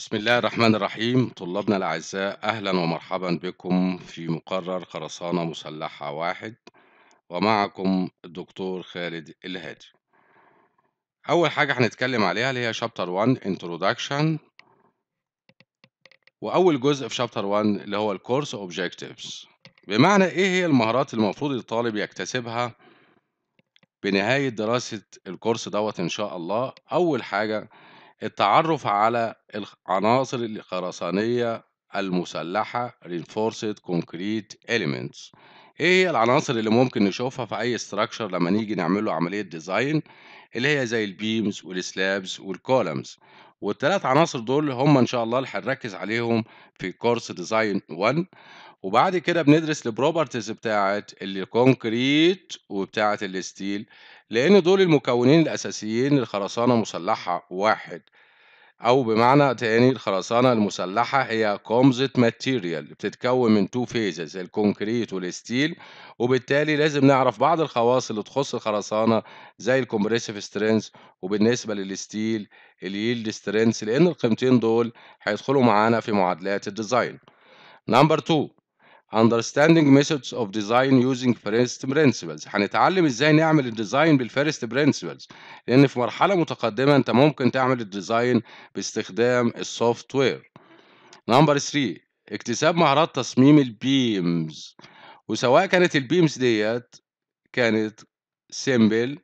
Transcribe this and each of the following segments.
بسم الله الرحمن الرحيم طلابنا الأعزاء أهلا ومرحبا بكم في مقرر خرسانة مسلحة واحد ومعكم الدكتور خالد الهادي أول حاجة هنتكلم عليها اللي هي شابتر 1 Introduction وأول جزء في شابتر 1 اللي هو الكورس Objectives بمعنى إيه هي المهارات المفروض الطالب يكتسبها بنهاية دراسة الكورس دوت إن شاء الله أول حاجة التعرف على العناصر الخرسانية المسلحة Reinforced Concrete Elements ايه هي العناصر اللي ممكن نشوفها في اي استراكشر لما نيجي نعمل له عملية ديزاين اللي هي زي البيمز والسلابز والكولمز والثلاث عناصر دول هم ان شاء الله اللي هنركز عليهم في كورس ديزاين 1 وبعد كده بندرس البروبرتيز بتاعه الكونكريت وبتاعه الستيل لان دول المكونين الاساسيين للخرسانه مسلحه واحد او بمعنى تاني الخرسانه المسلحه هي كومزيت ماتيريال بتتكون من تو فيزز الكونكريت والستيل وبالتالي لازم نعرف بعض الخواص اللي تخص الخرسانه زي الكومبريسيف سترينث وبالنسبه للستيل اليلد سترينث لان القيمتين دول هيدخلوا معانا في معادلات الديزاين نمبر 2 understanding methods of design using first principles هنتعلم ازاي نعمل الديزاين بالفيرست برينسيبلز لان في مرحله متقدمه انت ممكن تعمل الديزاين باستخدام السوفت وير نمبر 3 اكتساب مهارات تصميم البيمز وسواء كانت البيمز ديت كانت سيمبل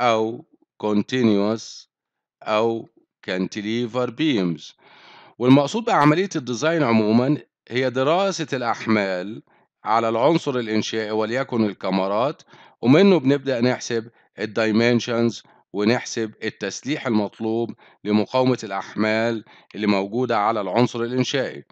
او كونتينيوس او كانتيليفر بيمز والمقصود بعملية الديزاين عموما هي دراسة الأحمال على العنصر الإنشائي وليكن الكمرات ومنه بنبدأ نحسب الدايمنشنز ونحسب التسليح المطلوب لمقاومة الأحمال اللي موجودة على العنصر الإنشائي.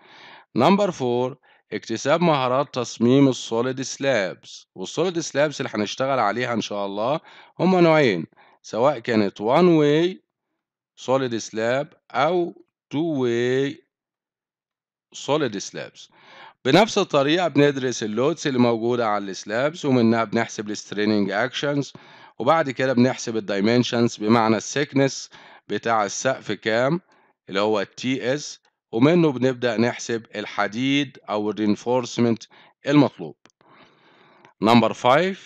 نمبر فور اكتساب مهارات تصميم السوليد سلابس والسوليد سلابس اللي هنشتغل عليها إن شاء الله هما نوعين سواء كانت one way solid slab أو two way solid slabs بنفس الطريقة بندرس اللودز اللي موجودة على السلابز ومنها بنحسب الستريننج اكشنز وبعد كده بنحسب الدايمنشنز بمعنى السكنس بتاع السقف كام اللي هو التي اس ومنه بنبدأ نحسب الحديد أو الرينفورسمنت المطلوب نمبر 5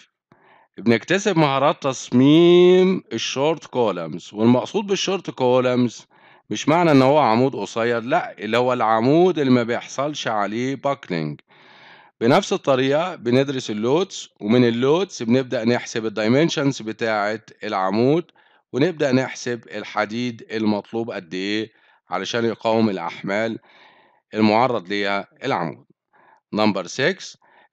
بنكتسب مهارات تصميم الشورت كولمز والمقصود بالشورت كولمز مش معنى ان هو عمود قصير لا اللي هو العمود اللي ما بيحصلش عليه باكلينج بنفس الطريقة بندرس اللودز ومن اللودز بنبدأ نحسب الدايمنشنز بتاعة العمود ونبدأ نحسب الحديد المطلوب قد إيه علشان يقاوم الأحمال المعرض ليها العمود. نمبر 6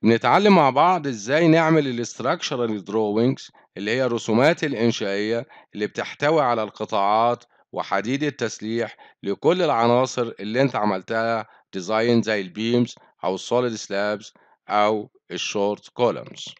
بنتعلم مع بعض إزاي نعمل الاستراكشرال دروينجز اللي هي الرسومات الإنشائية اللي بتحتوي على القطاعات وحديد التسليح لكل العناصر اللي انت عملتها ديزاين زي البيمز او السوليد سلابس او الشورت كولمز